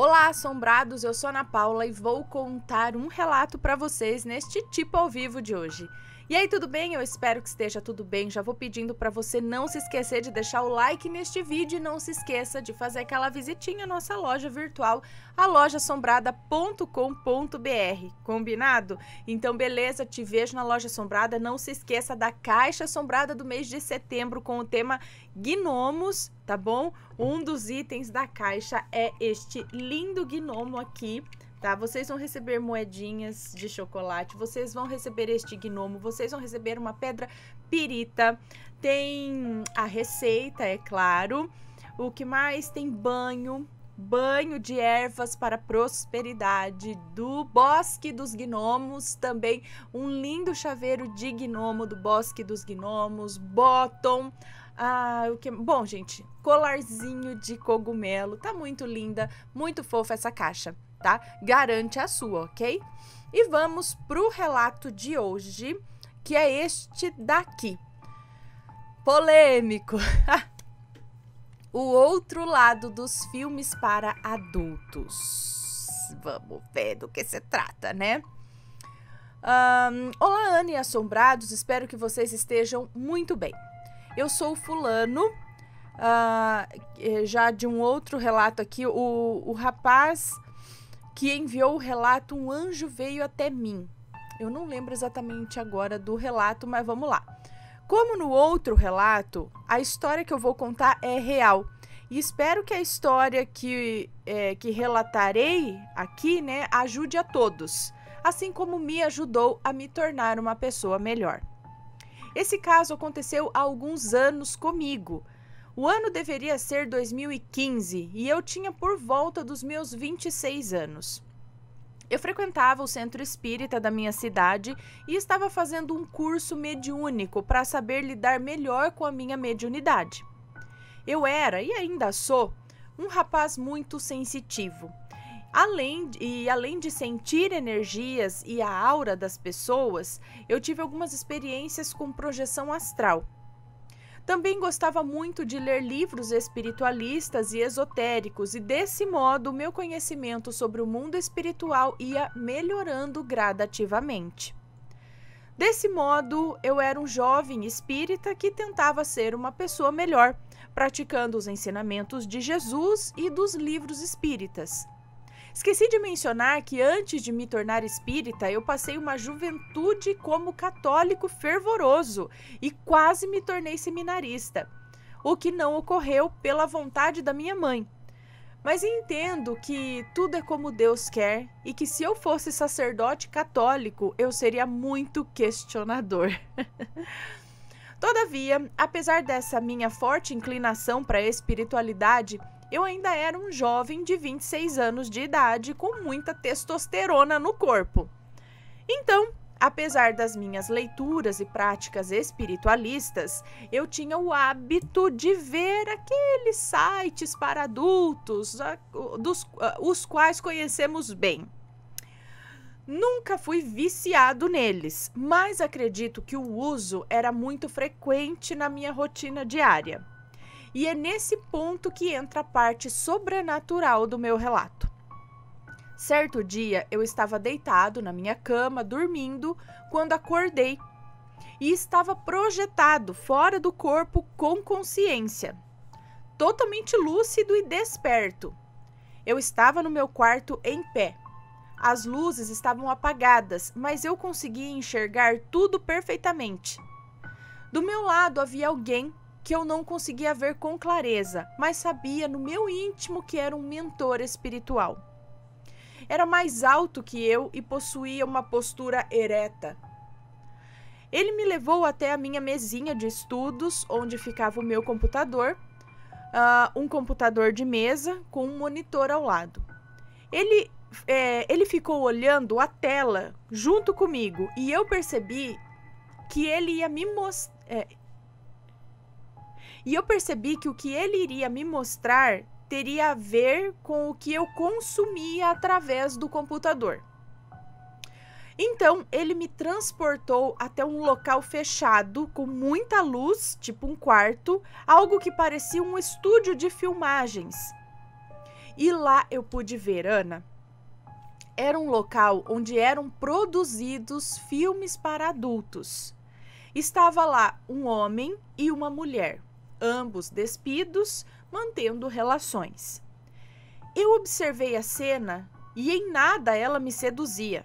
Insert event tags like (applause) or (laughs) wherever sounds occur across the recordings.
Olá, assombrados! Eu sou Ana Paula e vou contar um relato para vocês neste tipo ao vivo de hoje. E aí, tudo bem? Eu espero que esteja tudo bem. Já vou pedindo para você não se esquecer de deixar o like neste vídeo e não se esqueça de fazer aquela visitinha à nossa loja virtual, a lojasombrada.com.br. Combinado? Então, beleza, te vejo na loja assombrada. Não se esqueça da caixa assombrada do mês de setembro com o tema Gnomos, tá bom? Um dos itens da caixa é este lindo gnomo aqui tá? Vocês vão receber moedinhas de chocolate, vocês vão receber este gnomo, vocês vão receber uma pedra pirita. Tem a receita, é claro. O que mais? Tem banho. Banho de ervas para prosperidade do Bosque dos Gnomos, também um lindo chaveiro de gnomo do Bosque dos Gnomos, bottom, ah, o que? Bom, gente, colarzinho de cogumelo. Tá muito linda, muito fofa essa caixa tá? Garante a sua, ok? E vamos pro relato de hoje, que é este daqui. Polêmico. (laughs) o outro lado dos filmes para adultos. Vamos ver do que se trata, né? Um, Olá, Anne Assombrados, espero que vocês estejam muito bem. Eu sou o fulano, uh, já de um outro relato aqui, o, o rapaz que enviou o relato Um anjo veio até mim. Eu não lembro exatamente agora do relato, mas vamos lá. Como no outro relato, a história que eu vou contar é real. E espero que a história que, é, que relatarei aqui né, ajude a todos, assim como me ajudou a me tornar uma pessoa melhor. Esse caso aconteceu há alguns anos comigo, o ano deveria ser 2015 e eu tinha por volta dos meus 26 anos. Eu frequentava o centro espírita da minha cidade e estava fazendo um curso mediúnico para saber lidar melhor com a minha mediunidade. Eu era e ainda sou um rapaz muito sensitivo. Além, e além de sentir energias e a aura das pessoas, eu tive algumas experiências com projeção astral. Também gostava muito de ler livros espiritualistas e esotéricos, e desse modo meu conhecimento sobre o mundo espiritual ia melhorando gradativamente. Desse modo, eu era um jovem espírita que tentava ser uma pessoa melhor, praticando os ensinamentos de Jesus e dos livros espíritas. Esqueci de mencionar que antes de me tornar espírita, eu passei uma juventude como católico fervoroso e quase me tornei seminarista, o que não ocorreu pela vontade da minha mãe. Mas entendo que tudo é como Deus quer e que se eu fosse sacerdote católico, eu seria muito questionador. (laughs) Todavia, apesar dessa minha forte inclinação para a espiritualidade, eu ainda era um jovem de 26 anos de idade com muita testosterona no corpo. Então, apesar das minhas leituras e práticas espiritualistas, eu tinha o hábito de ver aqueles sites para adultos, dos, os quais conhecemos bem. Nunca fui viciado neles, mas acredito que o uso era muito frequente na minha rotina diária. E é nesse ponto que entra a parte sobrenatural do meu relato. Certo dia eu estava deitado na minha cama, dormindo, quando acordei e estava projetado fora do corpo com consciência, totalmente lúcido e desperto. Eu estava no meu quarto em pé. As luzes estavam apagadas, mas eu conseguia enxergar tudo perfeitamente. Do meu lado havia alguém que eu não conseguia ver com clareza, mas sabia no meu íntimo que era um mentor espiritual. Era mais alto que eu e possuía uma postura ereta. Ele me levou até a minha mesinha de estudos, onde ficava o meu computador, uh, um computador de mesa com um monitor ao lado. Ele é, ele ficou olhando a tela junto comigo e eu percebi que ele ia me mostrar. É, e eu percebi que o que ele iria me mostrar teria a ver com o que eu consumia através do computador. Então, ele me transportou até um local fechado, com muita luz, tipo um quarto, algo que parecia um estúdio de filmagens. E lá eu pude ver, Ana. Era um local onde eram produzidos filmes para adultos. Estava lá um homem e uma mulher ambos despidos, mantendo relações. Eu observei a cena e em nada ela me seduzia.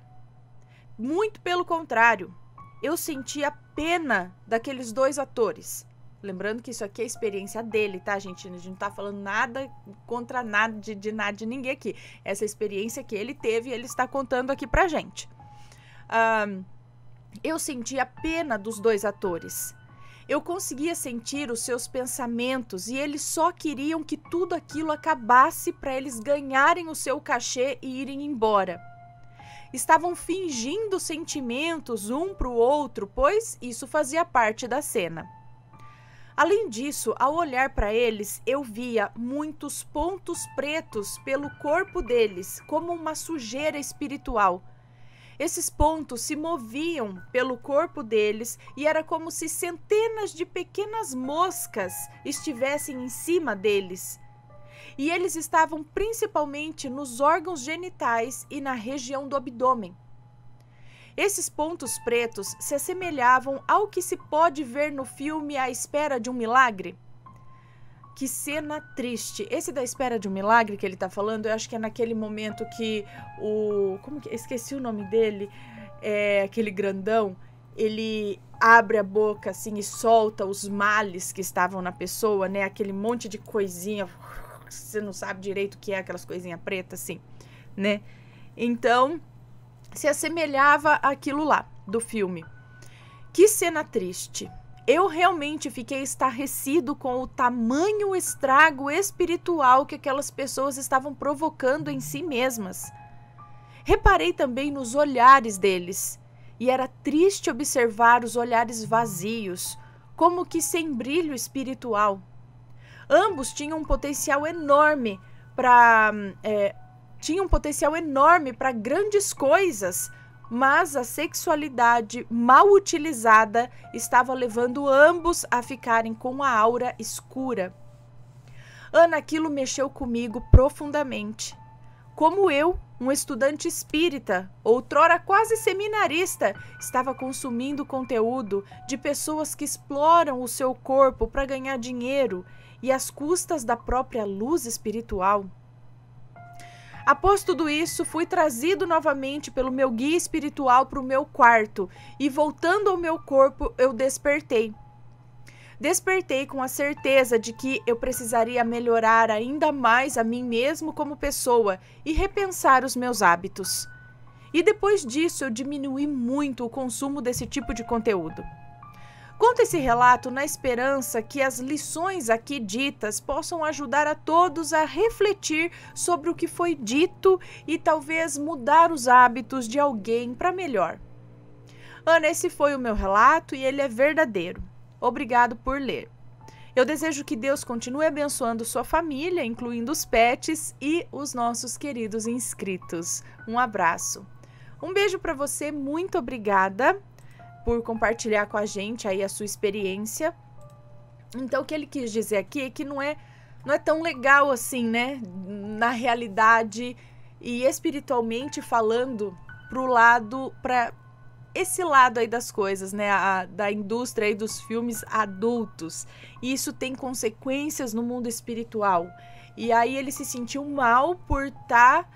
Muito pelo contrário, eu sentia pena daqueles dois atores. Lembrando que isso aqui é a experiência dele, tá, gente? A gente não tá falando nada contra nada, de, de nada, de ninguém aqui. Essa experiência que ele teve, ele está contando aqui pra gente. Um, eu sentia pena dos dois atores. Eu conseguia sentir os seus pensamentos e eles só queriam que tudo aquilo acabasse para eles ganharem o seu cachê e irem embora. Estavam fingindo sentimentos um para o outro, pois isso fazia parte da cena. Além disso, ao olhar para eles, eu via muitos pontos pretos pelo corpo deles, como uma sujeira espiritual esses pontos se moviam pelo corpo deles e era como se centenas de pequenas moscas estivessem em cima deles. E eles estavam principalmente nos órgãos genitais e na região do abdômen. Esses pontos pretos se assemelhavam ao que se pode ver no filme A Espera de um Milagre que cena triste. Esse da espera de um milagre que ele tá falando, eu acho que é naquele momento que o. Como que. Esqueci o nome dele. É, aquele grandão. Ele abre a boca assim e solta os males que estavam na pessoa, né? Aquele monte de coisinha. Você não sabe direito o que é aquelas coisinhas pretas, assim, né? Então, se assemelhava àquilo lá do filme. Que cena triste. Eu realmente fiquei estarrecido com o tamanho estrago espiritual que aquelas pessoas estavam provocando em si mesmas. Reparei também nos olhares deles, e era triste observar os olhares vazios, como que sem brilho espiritual. Ambos tinham um potencial enorme para. Hum, é, tinham um potencial enorme para grandes coisas, mas a sexualidade mal utilizada estava levando ambos a ficarem com a aura escura. Ana, aquilo mexeu comigo profundamente. Como eu, um estudante espírita, outrora quase seminarista, estava consumindo conteúdo de pessoas que exploram o seu corpo para ganhar dinheiro e às custas da própria luz espiritual. Após tudo isso, fui trazido novamente pelo meu guia espiritual para o meu quarto e, voltando ao meu corpo, eu despertei. Despertei com a certeza de que eu precisaria melhorar ainda mais a mim mesmo como pessoa e repensar os meus hábitos. E depois disso, eu diminuí muito o consumo desse tipo de conteúdo. Conta esse relato na esperança que as lições aqui ditas possam ajudar a todos a refletir sobre o que foi dito e talvez mudar os hábitos de alguém para melhor. Ana, esse foi o meu relato e ele é verdadeiro. Obrigado por ler. Eu desejo que Deus continue abençoando sua família, incluindo os pets e os nossos queridos inscritos. Um abraço. Um beijo para você, muito obrigada por compartilhar com a gente aí a sua experiência. Então o que ele quis dizer aqui é que não é não é tão legal assim, né? Na realidade e espiritualmente falando pro lado para esse lado aí das coisas, né, a, da indústria e dos filmes adultos. E isso tem consequências no mundo espiritual. E aí ele se sentiu mal por estar tá,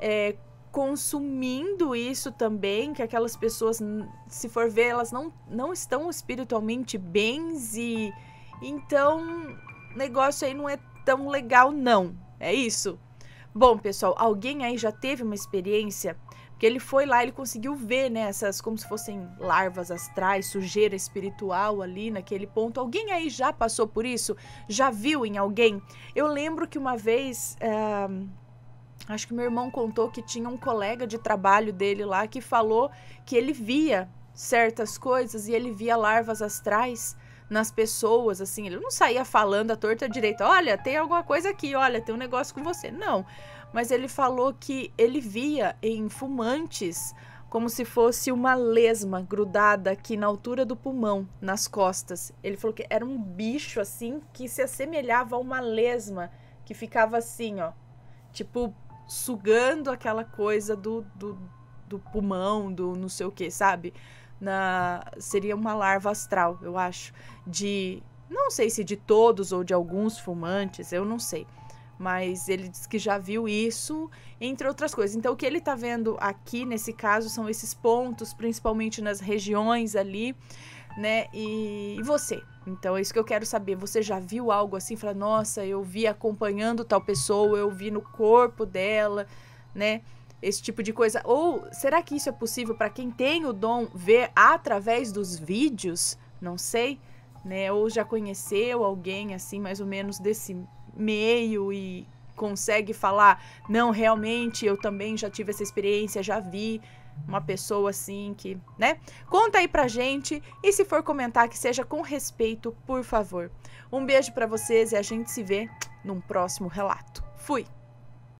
é, consumindo isso também, que aquelas pessoas, se for ver, elas não, não estão espiritualmente bens e então negócio aí não é tão legal não. É isso. Bom, pessoal, alguém aí já teve uma experiência porque ele foi lá, ele conseguiu ver, né, essas como se fossem larvas astrais, sujeira espiritual ali naquele ponto. Alguém aí já passou por isso? Já viu em alguém? Eu lembro que uma vez uh Acho que meu irmão contou que tinha um colega de trabalho dele lá que falou que ele via certas coisas e ele via larvas astrais nas pessoas, assim, ele não saía falando à torta direita, olha, tem alguma coisa aqui, olha, tem um negócio com você. Não. Mas ele falou que ele via em fumantes como se fosse uma lesma grudada aqui na altura do pulmão, nas costas. Ele falou que era um bicho assim que se assemelhava a uma lesma que ficava assim, ó, tipo sugando aquela coisa do, do, do pulmão, do não sei o que, sabe? Na, seria uma larva astral, eu acho, de não sei se de todos ou de alguns fumantes, eu não sei. Mas ele diz que já viu isso, entre outras coisas. Então, o que ele está vendo aqui, nesse caso, são esses pontos, principalmente nas regiões ali, né? E, e você? Então é isso que eu quero saber. Você já viu algo assim? Fala, nossa, eu vi acompanhando tal pessoa, eu vi no corpo dela, né? Esse tipo de coisa. Ou será que isso é possível para quem tem o dom ver através dos vídeos? Não sei, né? Ou já conheceu alguém assim, mais ou menos desse meio e consegue falar, não, realmente eu também já tive essa experiência, já vi, uma pessoa assim que, né? Conta aí pra gente e se for comentar que seja com respeito, por favor. Um beijo para vocês e a gente se vê num próximo relato. Fui.